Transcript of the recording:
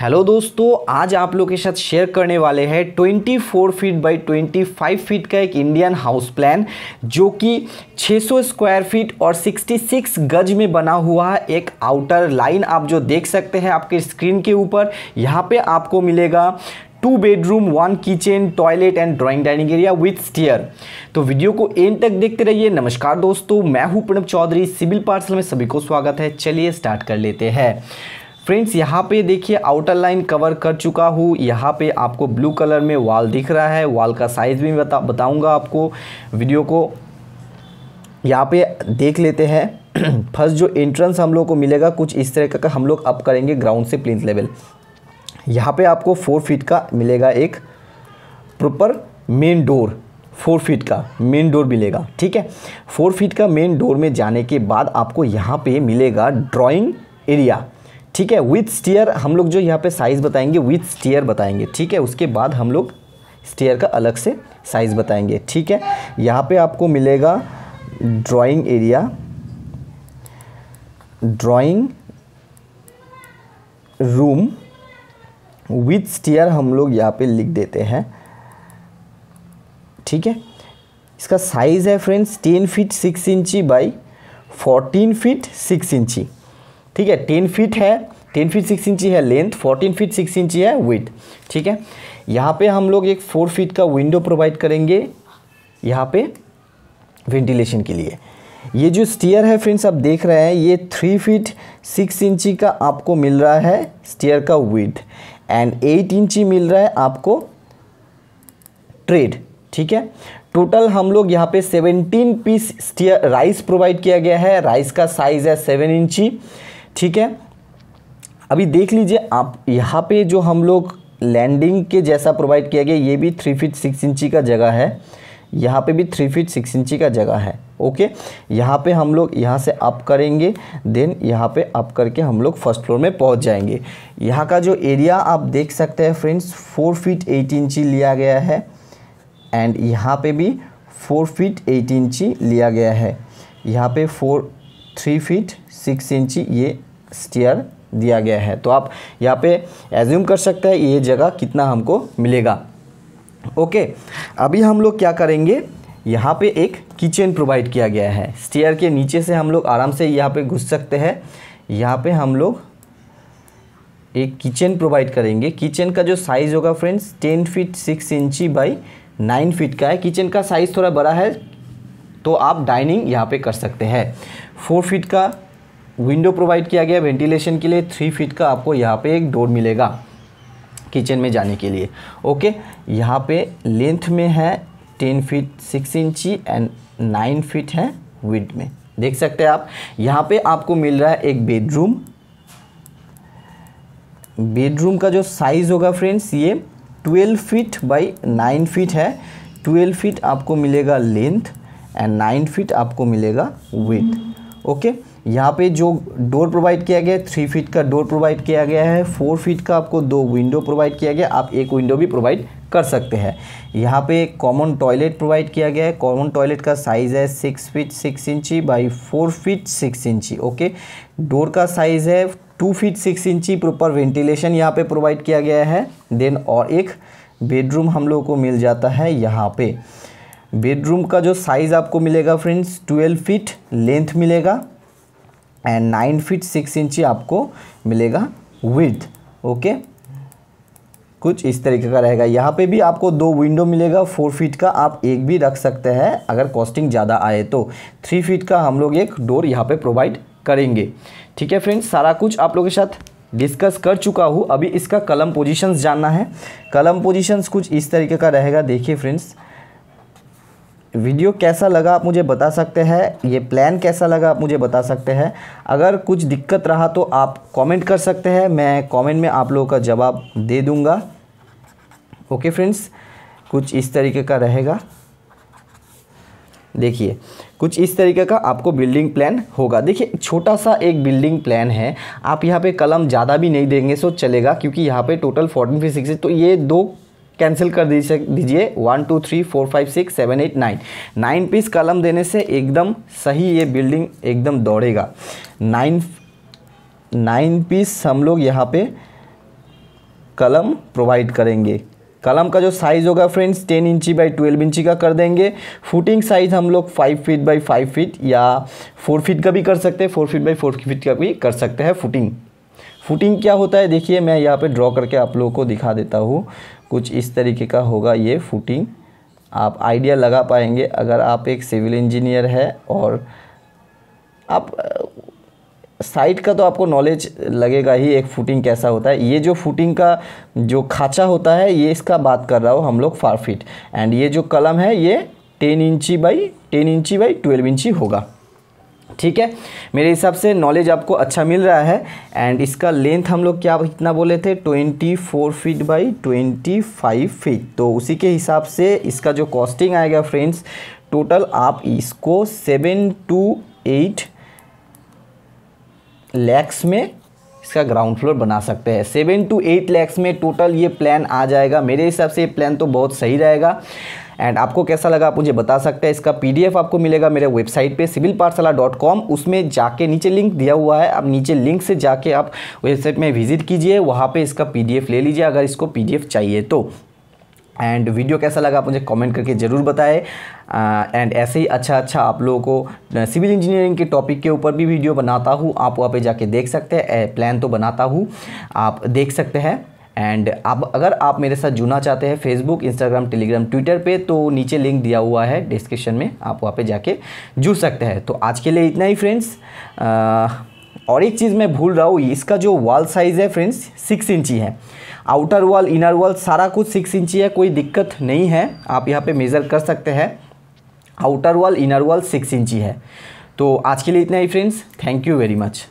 Hello दोस्तों आज आप लोग के साथ शेयर करने वाले हैं 24 फीट बाई 25 फीट का एक इंडियन हाउस प्लान जो कि 600 स्क्वायर फीट और 66 गज में बना हुआ है एक आउटर लाइन आप जो देख सकते हैं आपके स्क्रीन के ऊपर यहाँ पे आपको मिलेगा two bedroom one kitchen toilet and drawing dining area with stair तो वीडियो को एंड तक देखते रहिए नमस्कार दोस्तों मैं हूं प्रणब चौधरी सिविल पार्सल में सभी को स्वागत है चलिए स्टार्ट कर लेते हैं फ्रेंड्स यहाँ पे देखिए आउटर लाइन कवर कर चुका हूँ यहाँ पे आपको ब्लू कलर में वॉल दिख रहा है वॉल का साइज़ भी बता बताऊँगा आपको वीडियो को यहाँ पे देख लेते हैं फर्स्ट जो एंट्रेंस हम लोग को मिलेगा कुछ इस तरह का हम लोग अप करेंगे ग्राउंड से प्लिंथ लेवल यहाँ पे आपको फोर फीट का मिलेगा एक proper main door four feet का मेन डोर मिलेगा ठीक है फोर फीट का मेन डोर में जाने के बाद आपको यहाँ पे मिलेगा ड्राइंग एरिया ठीक है विथ स्टीयर हम लोग जो यहाँ पे साइज़ बताएंगे विथ स्टीयर बताएंगे ठीक है उसके बाद हम लोग स्टेयर का अलग से साइज़ बताएंगे ठीक है यहाँ पे आपको मिलेगा drawing area drawing room with stair हम लोग यहाँ पे लिख देते हैं ठीक है इसका साइज़ है friends ten feet six inch by fourteen feet six inch ठीक है टेन फीट है टेन फीट सिक्स इंची है length fourteen feet six inch है विथ ठीक है यहाँ पे हम लोग एक फोर फीट का विंडो प्रोवाइड करेंगे यहाँ पे वेंटिलेशन के लिए ये जो स्टीयर है फ्रेंड्स आप देख रहे हैं ये थ्री फीट सिक्स इंची का आपको मिल रहा है स्टीयर का विथ एंड एट इंची मिल रहा है आपको ट्रेड ठीक है टोटल हम लोग यहाँ पे seventeen piece stair rise provide किया गया है राइस का साइज़ है सेवन इंची ठीक है अभी देख लीजिए आप यहाँ पे जो हम लोग लैंडिंग के जैसा प्रोवाइड किया गया ये भी थ्री फीट सिक्स इंची का जगह है यहाँ पे भी थ्री फीट सिक्स इंची का जगह है ओके यहाँ पे हम लोग यहाँ से अप करेंगे देन यहाँ पे अप करके हम लोग फर्स्ट फ्लोर में पहुँच जाएंगे यहाँ का जो एरिया आप देख सकते हैं फ्रेंड्स फोर फीट एट इंची लिया गया है एंड यहाँ पे भी फोर फीट एट इंची लिया गया है यहाँ पे फोर थ्री फीट सिक्स इंची ये स्टीयर दिया गया है तो आप यहाँ पे एज्यूम कर सकते हैं ये जगह कितना हमको मिलेगा ओके अभी हम लोग क्या करेंगे यहाँ पे एक किचन प्रोवाइड किया गया है स्टेयर के नीचे से हम लोग आराम से यहाँ पे घुस सकते हैं यहाँ पे हम लोग एक किचन प्रोवाइड करेंगे किचन का जो साइज़ होगा friends ten feet six inch by nine feet का है किचन का साइज़ थोड़ा बड़ा है तो आप डाइनिंग यहाँ पे कर सकते हैं फोर फीट का विंडो प्रोवाइड किया गया वेंटिलेशन के लिए थ्री फीट का आपको यहाँ पे एक डोर मिलेगा किचन में जाने के लिए ओके यहाँ पे लेंथ में है ten feet six inch and nine feet है विड में देख सकते हैं आप यहाँ पे आपको मिल रहा है एक बेडरूम बेडरूम का जो साइज़ होगा फ्रेंड्स ये twelve feet by nine feet है ट्वेल्व फीट आपको मिलेगा लेंथ एंड नाइन फीट आपको मिलेगा विथ ओके mm. यहाँ पे जो डोर प्रोवाइड किया गया है थ्री फीट का डोर प्रोवाइड किया गया है फोर फीट का आपको दो विंडो प्रोवाइड किया गया आप एक विंडो भी प्रोवाइड कर सकते हैं यहाँ पे कॉमन टॉयलेट प्रोवाइड किया गया है कॉमन टॉयलेट का साइज़ है six feet six inch by four feet six inch okay door का साइज़ है two feet six inch proper ventilation यहाँ पे प्रोवाइड किया गया है देन और एक बेडरूम हम लोगों को मिल जाता है यहाँ पे बेडरूम का जो साइज़ आपको मिलेगा फ्रेंड्स ट्वेल्व फीट लेंथ मिलेगा and nine feet six inch आपको मिलेगा विथ ओके कुछ इस तरीके का रहेगा यहाँ पे भी आपको दो विंडो मिलेगा फोर फीट का आप एक भी रख सकते हैं अगर कॉस्टिंग ज़्यादा आए तो थ्री फीट का हम लोग एक डोर यहाँ पे प्रोवाइड करेंगे ठीक है फ्रेंड्स सारा कुछ आप लोगों के साथ डिस्कस कर चुका हूँ अभी इसका कलम पोजीशंस जानना है कलम पोजीशंस कुछ इस तरीके का रहेगा देखिए फ्रेंड्स वीडियो कैसा लगा आप मुझे बता सकते हैं ये प्लान कैसा लगा आप मुझे बता सकते हैं अगर कुछ दिक्कत रहा तो आप कमेंट कर सकते हैं मैं कमेंट में आप लोगों का जवाब दे दूँगा ओके फ्रेंड्स कुछ इस तरीके का रहेगा देखिए कुछ इस तरीके का आपको बिल्डिंग प्लान होगा देखिए छोटा सा एक बिल्डिंग प्लान है आप यहाँ पे कलम ज़्यादा भी नहीं देंगे सो चलेगा क्योंकि यहाँ पे टोटल फोर्टीन फिफ्टी सिक्स तो ये दो कैंसिल कर दीजिए दीजिए one two three four five six seven eight nine nine piece कलम देने से एकदम सही ये बिल्डिंग एकदम दौड़ेगा नाइन नाइन पीस हम लोग यहाँ पे कलम प्रोवाइड करेंगे कलम का जो साइज़ होगा friends ten inch by twelve inch का कर देंगे फुटिंग साइज़ हम लोग five feet by five feet या फोर फीट का भी कर सकते हैं four feet by four feet का भी कर सकते हैं फुटिंग फुटिंग क्या होता है देखिए मैं यहाँ पे ड्रॉ करके आप लोगों को दिखा देता हूँ कुछ इस तरीके का होगा ये फुटिंग आप आइडिया लगा पाएंगे अगर आप एक सिविल इंजीनियर है और आप साइट का तो आपको नॉलेज लगेगा ही एक फुटिंग कैसा होता है ये जो फुटिंग का जो खाचा होता है ये इसका बात कर रहा हो हम लोग फार फिट एंड ये जो कलम है ये ten inch by ten inch by twelve inch होगा ठीक है मेरे हिसाब से नॉलेज आपको अच्छा मिल रहा है एंड इसका लेंथ हम लोग क्या कितना बोले थे twenty four feet by twenty five feet तो उसी के हिसाब से इसका जो कॉस्टिंग आएगा फ्रेंड्स टोटल आप इसको सेवन टू एट लैक्स में इसका ग्राउंड फ्लोर बना सकते हैं सेवन टू एट लैक्स में टोटल ये प्लान आ जाएगा मेरे हिसाब से ये प्लान तो बहुत सही रहेगा एंड आपको कैसा लगा आप मुझे बता सकते हैं इसका पीडीएफ आपको मिलेगा मेरे वेबसाइट पे सिविल डॉट कॉम उसमें जाके नीचे लिंक दिया हुआ है आप नीचे लिंक से जाके आप वेबसाइट में विजिट कीजिए वहाँ पर इसका पी ले लीजिए अगर इसको पी चाहिए तो एंड वीडियो कैसा लगा आप मुझे कमेंट करके ज़रूर बताएं एंड ऐसे ही अच्छा अच्छा आप लोगों को सिविल इंजीनियरिंग के टॉपिक के ऊपर भी वीडियो बनाता हूँ आप वहाँ पे जाके देख सकते हैं प्लान तो बनाता हूँ आप देख सकते हैं एंड अब अगर आप मेरे साथ जुड़ना चाहते हैं फेसबुक इंस्टाग्राम टेलीग्राम ट्विटर पे तो नीचे लिंक दिया हुआ है डिस्क्रिप्शन में आप वहाँ पे जाके जुड़ सकते हैं तो आज के लिए इतना ही फ्रेंड्स और एक चीज़ मैं भूल रहा हूँ इसका जो वॉल साइज़ है फ्रेंड्स सिक्स इंची है आउटर वॉल इनर वॉल सारा कुछ सिक्स इंची है कोई दिक्कत नहीं है आप यहाँ पर मेज़र कर सकते हैं outer wall inner wall six inch है तो आज के लिए इतना ही friends thank you very much